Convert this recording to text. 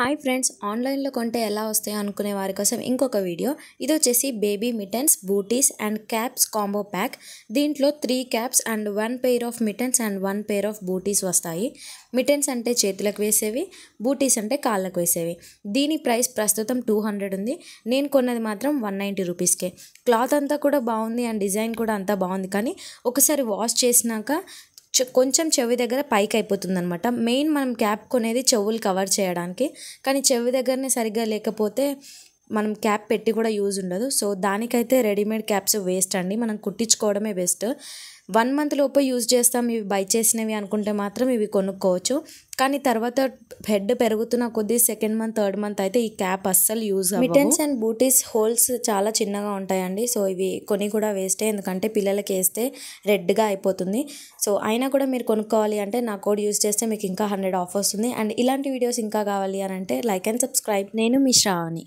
hi friends ఆన్లైన్లో కొంటే ఎలా వస్తాయో అనుకునే వారి కోసం ఇంకొక వీడియో ఇది వచ్చేసి baby mittens booties and caps combo pack దీంట్లో three caps and one pair of mittens and one pair of booties వస్తాయి మిటన్స్ అంటే చేతులకు వేసేవి బూటీస్ అంటే కాళ్ళకు వేసేవి దీని ప్రైస్ ప్రస్తుతం టూ హండ్రెడ్ ఉంది నేను కొన్నది మాత్రం వన్ నైంటీ రూపీస్కే క్లాత్ అంతా కూడా బాగుంది అండ్ డిజైన్ కూడా అంతా బాగుంది కానీ ఒకసారి వాష్ చేసినాక కొంచెం చెవి దగ్గర పైకి అయిపోతుంది అనమాట మెయిన్ మనం క్యాప్ కొనేది చెవులు కవర్ చేయడానికి కానీ చెవి దగ్గరనే సరిగ్గా లేకపోతే మనం క్యాప్ పెట్టి కూడా యూజ్ ఉండదు సో దానికైతే రెడీమేడ్ క్యాప్స్ వేస్ట్ అండి మనం కుట్టించుకోవడమే బెస్ట్ వన్ మంత్ లోపు యూజ్ చేస్తాం ఇవి బై చేసినవి అనుకుంటే మాత్రం ఇవి కొనుక్కోవచ్చు కానీ తర్వాత హెడ్ పెరుగుతున్న కొద్ది సెకండ్ మంత్ థర్డ్ మంత్ అయితే ఈ క్యాప్ అస్సలు use mittens and booties holes చాలా చిన్నగా ఉంటాయండి సో ఇవి కొని కూడా వేస్టే ఎందుకంటే పిల్లలకి వేస్తే రెడ్గా అయిపోతుంది సో అయినా కూడా మీరు కొనుక్కోవాలి అంటే నా కోడ్ యూజ్ చేస్తే మీకు ఇంకా హండ్రెడ్ ఆఫ్ వస్తుంది అండ్ ఇలాంటి వీడియోస్ ఇంకా కావాలి అని అంటే లైక్ అండ్ సబ్స్క్రైబ్ నేను మీ శ్రావణి